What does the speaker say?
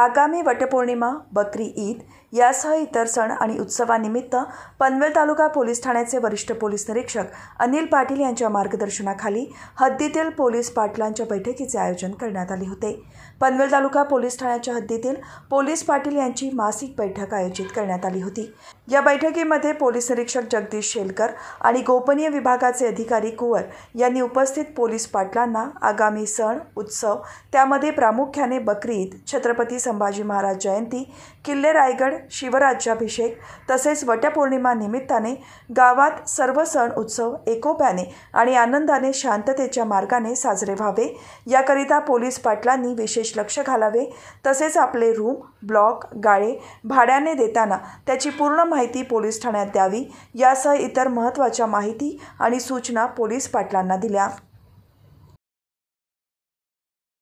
आगामी वटपौर्णिमा बकरी ईद यासह इतर सण आणि उत्सवानिमित्त पनवेल तालुका पोलीस ठाण्याचे वरिष्ठ पोलीस निरीक्षक अनिल पाटील यांच्या मार्गदर्शनाखाली हद्दीतील पोलीस पाटलांच्या बैठकीचे आयोजन करण्यात आले होते पनवेल तालुका पोलीस ठाण्याच्या हद्दीतील पोलीस पाटील यांची मासिक बैठक आयोजित करण्यात आली होती या बैठकीमध्ये पोलीस निरीक्षक जगदीश शेलकर आणि गोपनीय विभागाचे अधिकारी कुवर यांनी उपस्थित पोलीस पाटलांना आगामी सण उत्सव त्यामध्ये प्रामुख्याने बकरी ईद छत्रपती संभाजी महाराज जयंती किल्ले रायगड शिवराज्याभिषेक तसेच वटपौर्णिमा निमित्ताने गावात सर्व सण उत्सव एकोप्याने आणि आनंदाने शांततेच्या मार्गाने साजरे व्हावे याकरिता पोलीस पाटलांनी विशेष लक्ष घालावे तसेच आपले रूम ब्लॉक गाळे भाड्याने देताना त्याची पूर्ण माहिती पोलीस ठाण्यात द्यावी यासह इतर महत्त्वाच्या माहिती आणि सूचना पोलीस पाटलांना दिल्या